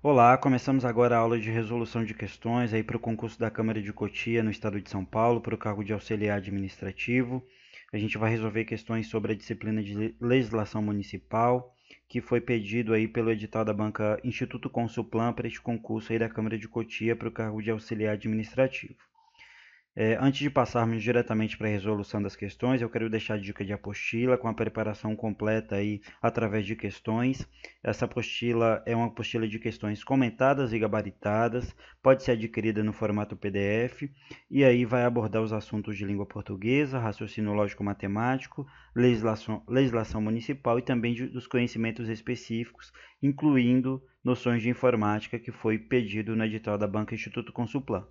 Olá, começamos agora a aula de resolução de questões aí para o concurso da Câmara de Cotia no estado de São Paulo, para o cargo de auxiliar administrativo. A gente vai resolver questões sobre a disciplina de legislação municipal, que foi pedido aí pelo edital da banca Instituto Consulplan para este concurso aí da Câmara de Cotia para o cargo de auxiliar administrativo. É, antes de passarmos diretamente para a resolução das questões, eu quero deixar a dica de apostila com a preparação completa aí através de questões. Essa apostila é uma apostila de questões comentadas e gabaritadas, pode ser adquirida no formato PDF e aí vai abordar os assuntos de língua portuguesa, raciocínio lógico-matemático, legislação, legislação municipal e também de, dos conhecimentos específicos, incluindo noções de informática que foi pedido no edital da Banca Instituto Consulplan.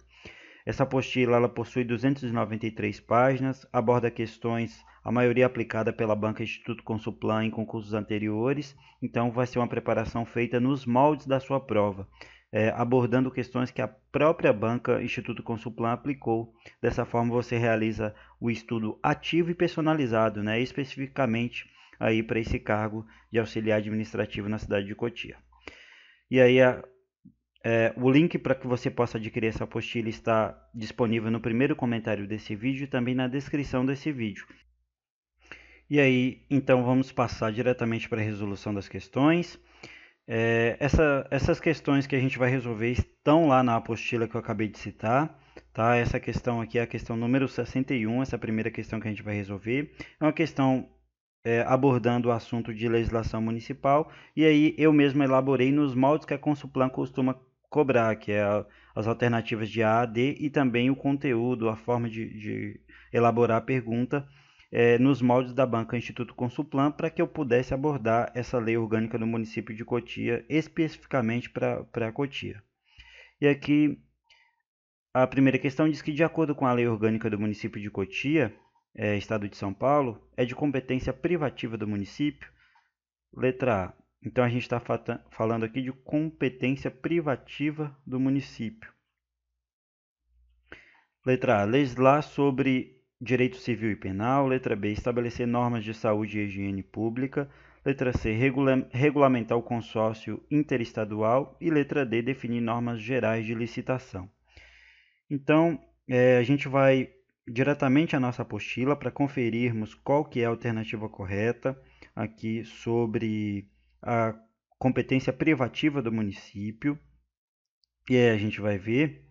Essa apostila ela possui 293 páginas, aborda questões, a maioria aplicada pela banca Instituto Consulplan em concursos anteriores, então vai ser uma preparação feita nos moldes da sua prova, é, abordando questões que a própria banca Instituto Consulplan aplicou. Dessa forma você realiza o estudo ativo e personalizado, né, especificamente aí para esse cargo de auxiliar administrativo na cidade de Cotia. E aí a é, o link para que você possa adquirir essa apostila está disponível no primeiro comentário desse vídeo e também na descrição desse vídeo. E aí, então vamos passar diretamente para a resolução das questões. É, essa, essas questões que a gente vai resolver estão lá na apostila que eu acabei de citar. Tá? Essa questão aqui é a questão número 61, essa primeira questão que a gente vai resolver. É uma questão é, abordando o assunto de legislação municipal. E aí eu mesmo elaborei nos moldes que a Consulplan costuma cobrar, que é a, as alternativas de A a D e também o conteúdo, a forma de, de elaborar a pergunta é, nos moldes da banca Instituto Consulplan para que eu pudesse abordar essa lei orgânica do município de Cotia, especificamente para a Cotia. E aqui a primeira questão diz que, de acordo com a lei orgânica do município de Cotia, é, Estado de São Paulo, é de competência privativa do município. Letra A. Então a gente está falando aqui de competência privativa do município. Letra A. Legislar sobre direito civil e penal. Letra B. Estabelecer normas de saúde e higiene pública. Letra C. Regula regulamentar o consórcio interestadual. E letra D. Definir normas gerais de licitação. Então, é, a gente vai diretamente à nossa apostila para conferirmos qual que é a alternativa correta aqui sobre a competência privativa do município, e aí a gente vai ver,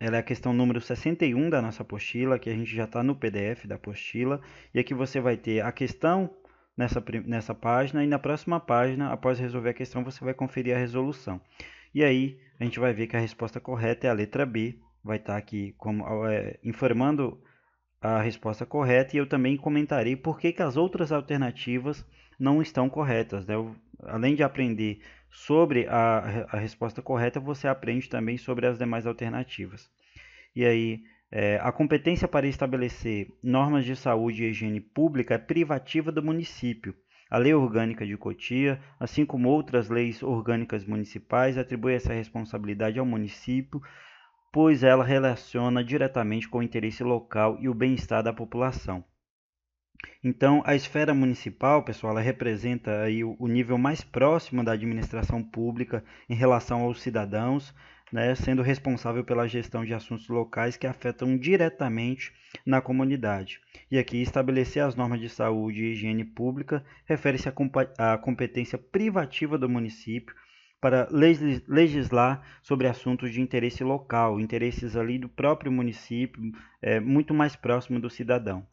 ela é a questão número 61 da nossa apostila, que a gente já está no PDF da apostila, e aqui você vai ter a questão nessa, nessa página, e na próxima página, após resolver a questão, você vai conferir a resolução. E aí a gente vai ver que a resposta correta é a letra B, vai estar tá aqui como, é, informando a resposta correta e eu também comentarei por que, que as outras alternativas não estão corretas. Né? Além de aprender sobre a, a resposta correta, você aprende também sobre as demais alternativas. E aí, é, a competência para estabelecer normas de saúde e higiene pública é privativa do município. A Lei Orgânica de Cotia, assim como outras leis orgânicas municipais, atribui essa responsabilidade ao município pois ela relaciona diretamente com o interesse local e o bem-estar da população. Então, a esfera municipal, pessoal, ela representa aí o nível mais próximo da administração pública em relação aos cidadãos, né, sendo responsável pela gestão de assuntos locais que afetam diretamente na comunidade. E aqui, estabelecer as normas de saúde e higiene pública refere-se à competência privativa do município para legislar sobre assuntos de interesse local, interesses ali do próprio município, é, muito mais próximo do cidadão.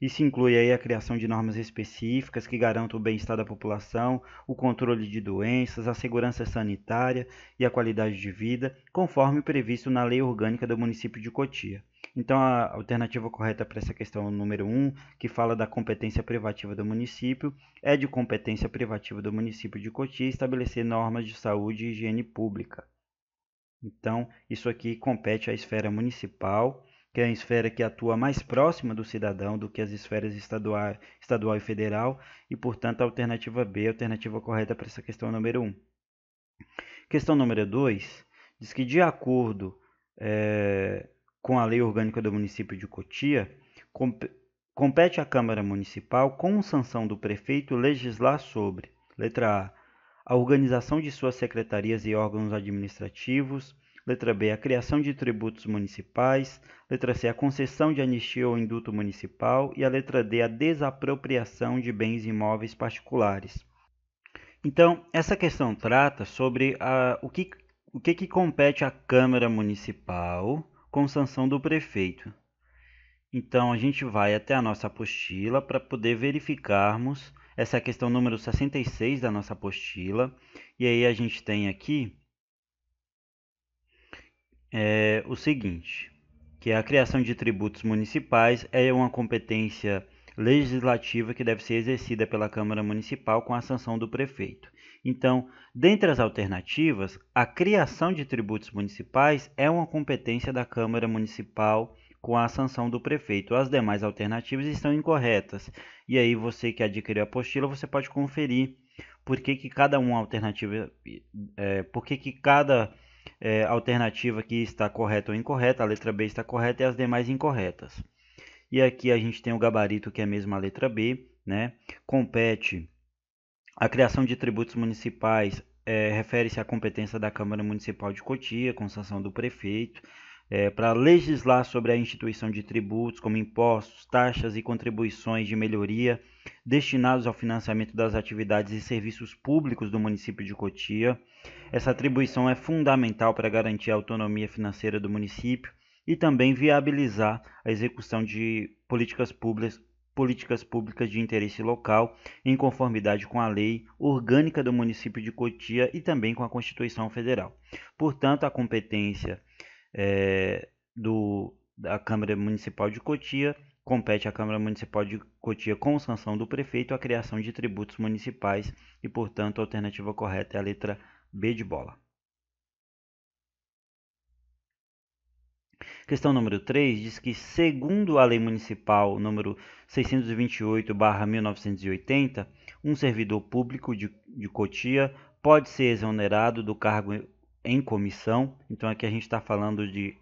Isso inclui aí a criação de normas específicas que garantam o bem-estar da população, o controle de doenças, a segurança sanitária e a qualidade de vida, conforme previsto na Lei Orgânica do Município de Cotia. Então, a alternativa correta para essa questão número 1, um, que fala da competência privativa do município, é de competência privativa do município de Cotia estabelecer normas de saúde e higiene pública. Então, isso aqui compete à esfera municipal, que é a esfera que atua mais próxima do cidadão do que as esferas estadual, estadual e federal, e, portanto, a alternativa B é a alternativa correta para essa questão número 1. Um. Questão número 2 diz que, de acordo. É, com a Lei Orgânica do Município de Cotia, compete à Câmara Municipal, com sanção do prefeito, legislar sobre: letra A, a organização de suas secretarias e órgãos administrativos, letra B, a criação de tributos municipais, letra C, a concessão de anistia ou indulto municipal e a letra D, a desapropriação de bens imóveis particulares. Então, essa questão trata sobre a, o, que, o que, que compete à Câmara Municipal com sanção do prefeito. Então a gente vai até a nossa apostila para poder verificarmos essa é a questão número 66 da nossa apostila. E aí a gente tem aqui é, o seguinte, que a criação de tributos municipais é uma competência legislativa que deve ser exercida pela Câmara Municipal com a sanção do prefeito. Então, dentre as alternativas, a criação de tributos municipais é uma competência da Câmara Municipal com a sanção do prefeito. As demais alternativas estão incorretas. E aí, você que adquiriu a apostila, você pode conferir por que, que cada uma alternativa. É, por que, que cada é, alternativa aqui está correta ou incorreta, a letra B está correta e as demais incorretas. E aqui a gente tem o gabarito que é mesmo a letra B, né? Compete a criação de tributos municipais é, refere-se à competência da Câmara Municipal de Cotia, com sanção do prefeito, é, para legislar sobre a instituição de tributos, como impostos, taxas e contribuições de melhoria destinados ao financiamento das atividades e serviços públicos do município de Cotia. Essa atribuição é fundamental para garantir a autonomia financeira do município e também viabilizar a execução de políticas públicas, políticas públicas de interesse local, em conformidade com a lei orgânica do município de Cotia e também com a Constituição Federal. Portanto, a competência é, do, da Câmara Municipal de Cotia compete à Câmara Municipal de Cotia, com sanção do prefeito, a criação de tributos municipais e, portanto, a alternativa correta é a letra B de bola. Questão número 3 diz que, segundo a Lei Municipal número 628-1980, um servidor público de, de Cotia pode ser exonerado do cargo em comissão. Então aqui a gente está falando de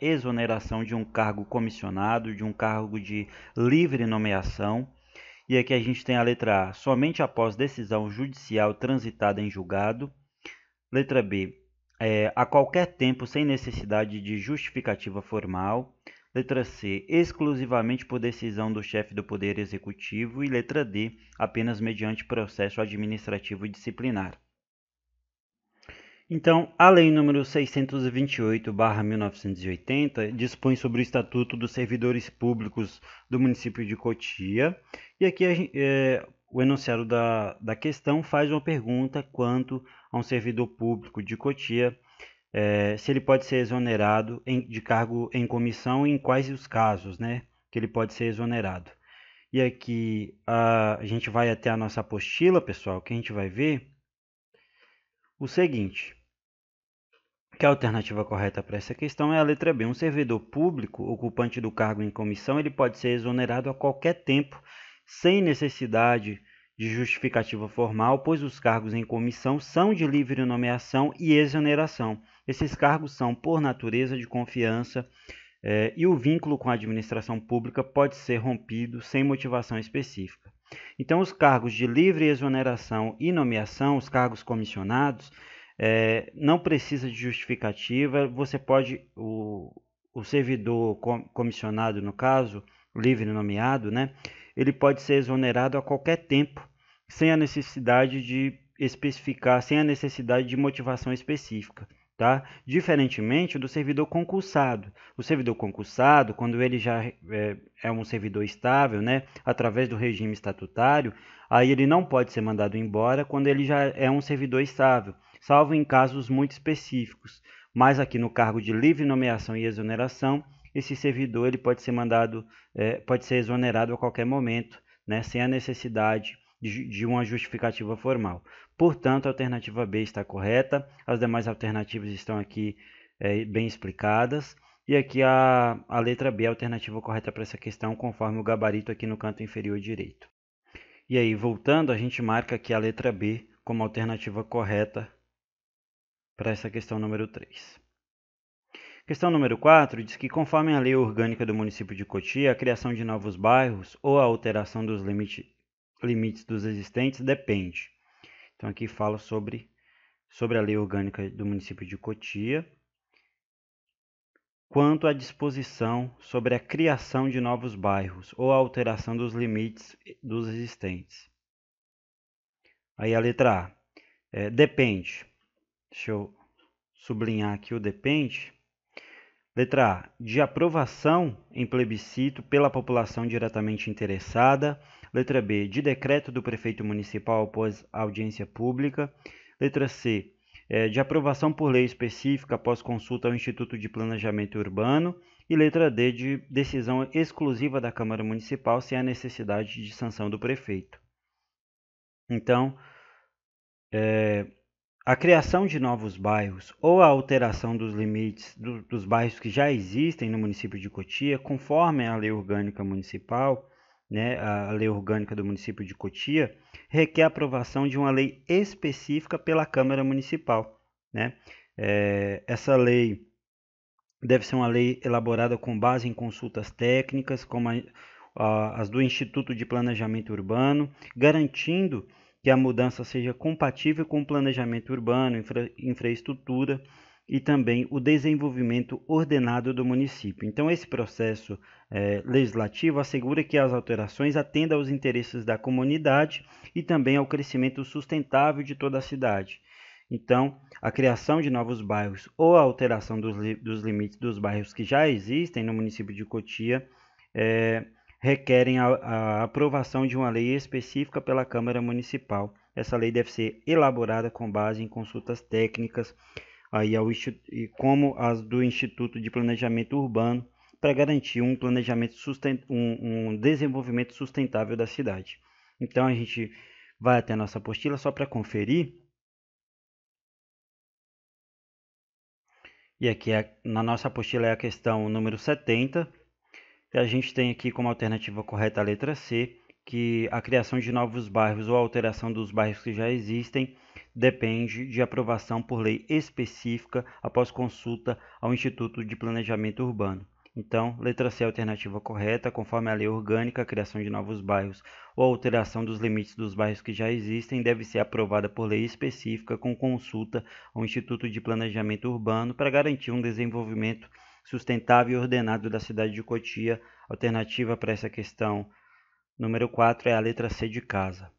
exoneração de um cargo comissionado, de um cargo de livre nomeação. E aqui a gente tem a letra A, somente após decisão judicial transitada em julgado. Letra B, é, a qualquer tempo sem necessidade de justificativa formal. Letra C, exclusivamente por decisão do chefe do Poder Executivo. E letra D, apenas mediante processo administrativo disciplinar. Então, a Lei nº 628/1980 dispõe sobre o Estatuto dos Servidores Públicos do município de Cotia, e aqui é, o enunciado da, da questão faz uma pergunta quanto a um servidor público de Cotia, é, se ele pode ser exonerado em, de cargo em comissão e em quais os casos né, que ele pode ser exonerado. E aqui a, a gente vai até a nossa apostila, pessoal, que a gente vai ver o seguinte. Que a alternativa correta para essa questão é a letra B. Um servidor público ocupante do cargo em comissão, ele pode ser exonerado a qualquer tempo sem necessidade de justificativa formal, pois os cargos em comissão são de livre nomeação e exoneração. Esses cargos são, por natureza, de confiança é, e o vínculo com a administração pública pode ser rompido sem motivação específica. Então, os cargos de livre exoneração e nomeação, os cargos comissionados, é, não precisa de justificativa. Você pode, o, o servidor comissionado, no caso, livre nomeado, né? ele pode ser exonerado a qualquer tempo, sem a necessidade de especificar, sem a necessidade de motivação específica. Tá? Diferentemente do servidor concursado. O servidor concursado, quando ele já é, é, um servidor estável, né, através do regime estatutário, aí ele não pode ser mandado embora quando ele já é um servidor estável, salvo em casos muito específicos. Mas aqui no cargo de livre nomeação e exoneração, esse servidor ele pode ser mandado, é, pode ser exonerado a qualquer momento, né, sem a necessidade de, de uma justificativa formal. Portanto, a alternativa B está correta, as demais alternativas estão aqui é, bem explicadas. E aqui a, a letra B, a alternativa correta para essa questão, conforme o gabarito aqui no canto inferior direito. E aí, voltando, a gente marca aqui a letra B como alternativa correta para essa questão número 3. Questão número 4 diz que, conforme a lei orgânica do município de Cotia, a criação de novos bairros ou a alteração dos limite, limites dos existentes depende. Então, aqui fala sobre, sobre a lei orgânica do município de Cotia quanto à disposição sobre a criação de novos bairros ou a alteração dos limites dos existentes. Aí a letra A. É, depende. Deixa eu sublinhar aqui o depende. Letra A. De aprovação em plebiscito pela população diretamente interessada. Letra B. De decreto do prefeito municipal após audiência pública. Letra C. É, de aprovação por lei específica após consulta ao Instituto de Planejamento Urbano. E letra D. De decisão exclusiva da Câmara Municipal sem a necessidade de sanção do prefeito. Então, é, a criação de novos bairros ou a alteração dos limites do, dos bairros que já existem no município de Cotia, conforme a lei orgânica municipal, né, a lei orgânica do município de Cotia, requer a aprovação de uma lei específica pela Câmara Municipal. Né? É, essa lei deve ser uma lei elaborada com base em consultas técnicas, como a, a, as do Instituto de Planejamento Urbano, garantindo que a mudança seja compatível com o planejamento urbano, infra, infraestrutura e também o desenvolvimento ordenado do município. Então, esse processo é, legislativo assegura que as alterações atendam aos interesses da comunidade e também ao crescimento sustentável de toda a cidade. Então, a criação de novos bairros ou a alteração dos, dos limites dos bairros que já existem no município de Cotia é, requerem a, a aprovação de uma lei específica pela Câmara Municipal. Essa lei deve ser elaborada com base em consultas técnicas, aí ao, como as do Instituto de Planejamento Urbano, para garantir um, planejamento sustent, um, um desenvolvimento sustentável da cidade. Então a gente vai até a nossa apostila só para conferir. E aqui é, na nossa apostila é a questão número 70 a gente tem aqui como alternativa correta a letra C, que a criação de novos bairros ou alteração dos bairros que já existem depende de aprovação por lei específica após consulta ao Instituto de Planejamento Urbano. Então, letra C é a alternativa correta, conforme a lei orgânica, a criação de novos bairros ou alteração dos limites dos bairros que já existem deve ser aprovada por lei específica com consulta ao Instituto de Planejamento Urbano para garantir um desenvolvimento sustentável e ordenado da cidade de Cotia. Alternativa para essa questão número 4 é a letra C de casa.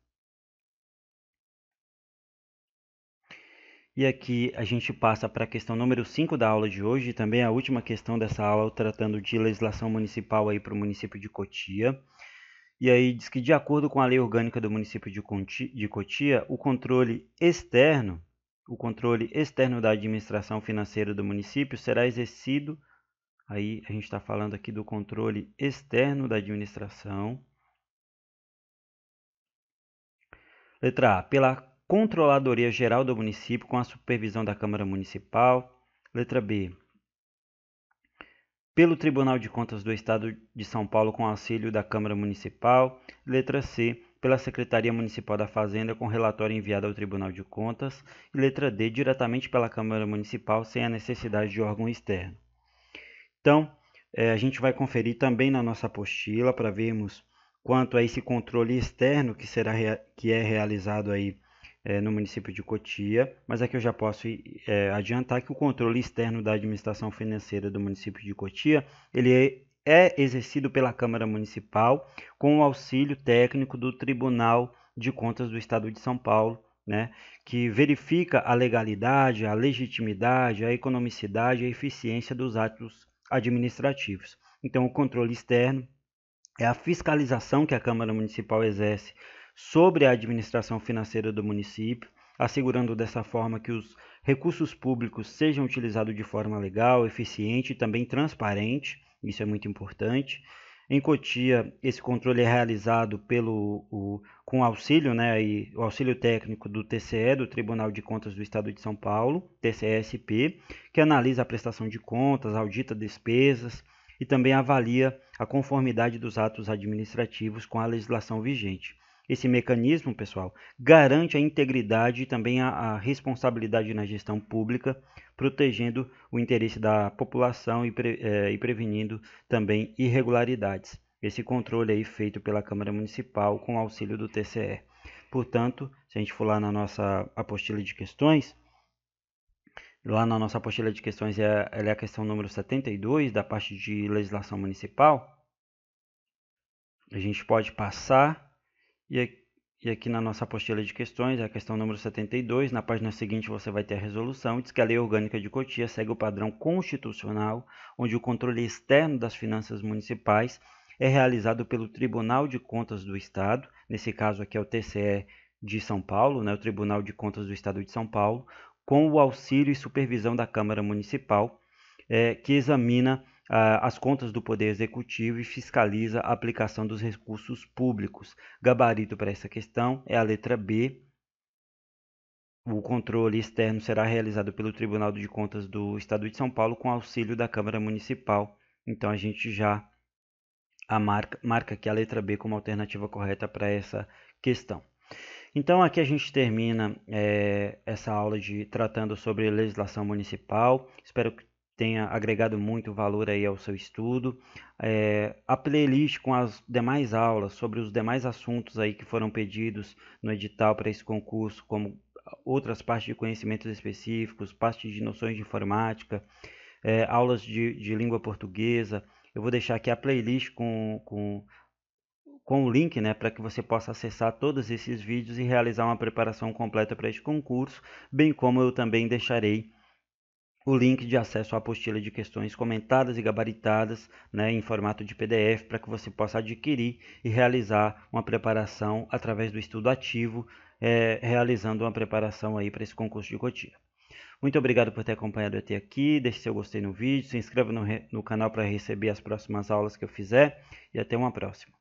E aqui a gente passa para a questão número 5 da aula de hoje, também a última questão dessa aula, tratando de legislação municipal aí para o município de Cotia. E aí diz que, de acordo com a lei orgânica do município de Cotia, o controle externo, o controle externo da administração financeira do município será exercido Aí a gente está falando aqui do controle externo da administração. Letra A, pela Controladoria Geral do Município, com a supervisão da Câmara Municipal. Letra B, pelo Tribunal de Contas do Estado de São Paulo, com auxílio da Câmara Municipal. Letra C, pela Secretaria Municipal da Fazenda, com relatório enviado ao Tribunal de Contas. E letra D, diretamente pela Câmara Municipal, sem a necessidade de órgão externo. Então, é, a gente vai conferir também na nossa apostila para vermos quanto a esse controle externo que, será, que é realizado aí é, no município de Cotia, mas aqui eu já posso é, adiantar que o controle externo da administração financeira do município de Cotia, ele é, é exercido pela Câmara Municipal com o auxílio técnico do Tribunal de Contas do Estado de São Paulo, né, que verifica a legalidade, a legitimidade, a economicidade e a eficiência dos atos administrativos. Então, o controle externo é a fiscalização que a Câmara Municipal exerce sobre a administração financeira do município, assegurando dessa forma que os recursos públicos sejam utilizados de forma legal, eficiente e também transparente. Isso é muito importante. Em Cotia, esse controle é realizado pelo, o, com auxílio, né, e, o auxílio técnico do TCE, do Tribunal de Contas do Estado de São Paulo, TCESP, que analisa a prestação de contas, audita despesas e também avalia a conformidade dos atos administrativos com a legislação vigente. Esse mecanismo, pessoal, garante a integridade e também a, a responsabilidade na gestão pública, protegendo o interesse da população e, pre, é, e prevenindo também irregularidades. Esse controle aí feito pela Câmara Municipal com auxílio do TCE. Portanto, se a gente for lá na nossa apostila de questões, lá na nossa apostila de questões é, é a questão número 72 da parte de legislação municipal. A gente pode passar e aqui na nossa apostila de questões, a questão número 72, na página seguinte você vai ter a resolução, diz que a Lei Orgânica de Cotia segue o padrão constitucional, onde o controle externo das finanças municipais é realizado pelo Tribunal de Contas do Estado, nesse caso aqui é o TCE de São Paulo, né, o Tribunal de Contas do Estado de São Paulo, com o auxílio e supervisão da Câmara Municipal, é, que examina ah, as contas do Poder Executivo e fiscaliza a aplicação dos recursos públicos. Gabarito para essa questão é a letra B. O controle externo será realizado pelo Tribunal de Contas do Estado de São Paulo com auxílio da Câmara Municipal. Então a gente já a marca, marca aqui a letra B como alternativa correta para essa questão. Então aqui a gente termina é, essa aula de tratando sobre legislação municipal. Espero que tenha agregado muito valor aí ao seu estudo. É, a playlist com as demais aulas sobre os demais assuntos aí que foram pedidos no edital para esse concurso, como outras partes de conhecimentos específicos, partes de noções de informática, é, aulas de, de língua portuguesa. Eu vou deixar aqui a playlist com, com, com o link né, para que você possa acessar todos esses vídeos e realizar uma preparação completa para este concurso, bem como eu também deixarei o link de acesso à apostila de questões comentadas e gabaritadas né, em formato de PDF para que você possa adquirir e realizar uma preparação através do estudo ativo, é, realizando uma preparação aí para esse concurso de Cotia. Muito obrigado por ter acompanhado até aqui, deixe seu gostei no vídeo, se inscreva no, no canal para receber as próximas aulas que eu fizer e até uma próxima.